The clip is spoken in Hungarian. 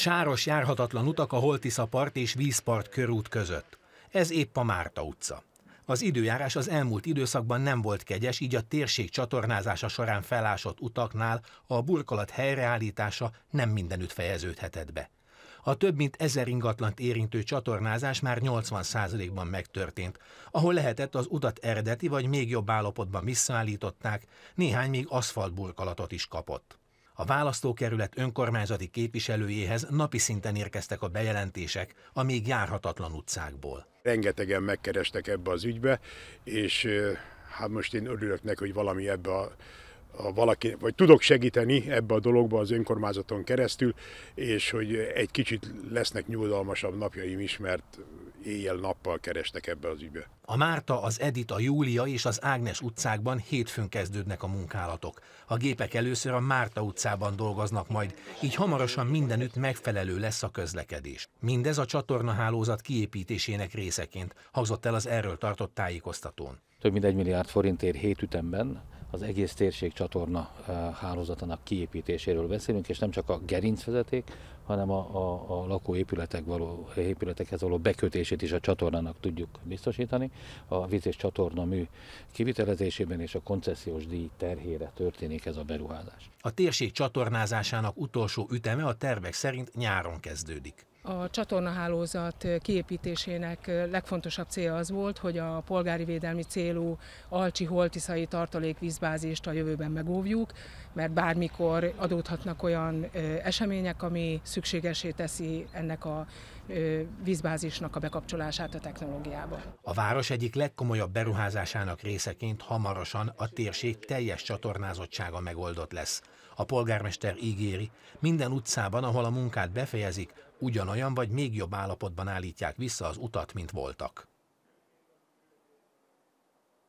Sáros járhatatlan utak a Holtisza part és Vízpart körút között. Ez épp a Márta utca. Az időjárás az elmúlt időszakban nem volt kegyes, így a térség csatornázása során felásott utaknál a burkolat helyreállítása nem mindenütt fejeződhetett be. A több mint ezer ingatlant érintő csatornázás már 80%-ban megtörtént, ahol lehetett az utat eredeti vagy még jobb állapotban visszaállították, néhány még aszfaltburkolatot is kapott. A választókerület önkormányzati képviselőjéhez napi szinten érkeztek a bejelentések a még járhatatlan utcákból. Rengetegen megkerestek ebbe az ügybe, és hát most én örülök neki, hogy valami ebbe a a valaki, vagy tudok segíteni ebbe a dologba az önkormányzaton keresztül, és hogy egy kicsit lesznek nyugodalmasabb napjaim is, mert éjjel-nappal kerestek ebbe az ügybe. A Márta, az Edit, a Júlia és az Ágnes utcákban hétfőn kezdődnek a munkálatok. A gépek először a Márta utcában dolgoznak majd, így hamarosan mindenütt megfelelő lesz a közlekedés. Mindez a csatornahálózat kiépítésének részeként hangzott el az erről tartott tájékoztatón. Több mint egy milliárd forintért hét ütemben az egész térség csatorna eh, hálózatának kiépítéséről beszélünk, és nem csak a gerincvezeték, hanem a, a, a lakóépületek való, épületekhez való bekötését is a csatornának tudjuk biztosítani. A víz és csatorna mű kivitelezésében és a koncesziós díj terhére történik ez a beruházás. A térség csatornázásának utolsó üteme a tervek szerint nyáron kezdődik. A csatornahálózat kiépítésének legfontosabb célja az volt, hogy a polgári védelmi célú alcsi holtiszai tartalékvízbázist a jövőben megóvjuk, mert bármikor adódhatnak olyan események, ami szükségesé teszi ennek a vízbázisnak a bekapcsolását a technológiába. A város egyik legkomolyabb beruházásának részeként hamarosan a térség teljes csatornázottsága megoldott lesz. A polgármester ígéri, minden utcában, ahol a munkát befejezik, ugyanolyan vagy még jobb állapotban állítják vissza az utat, mint voltak.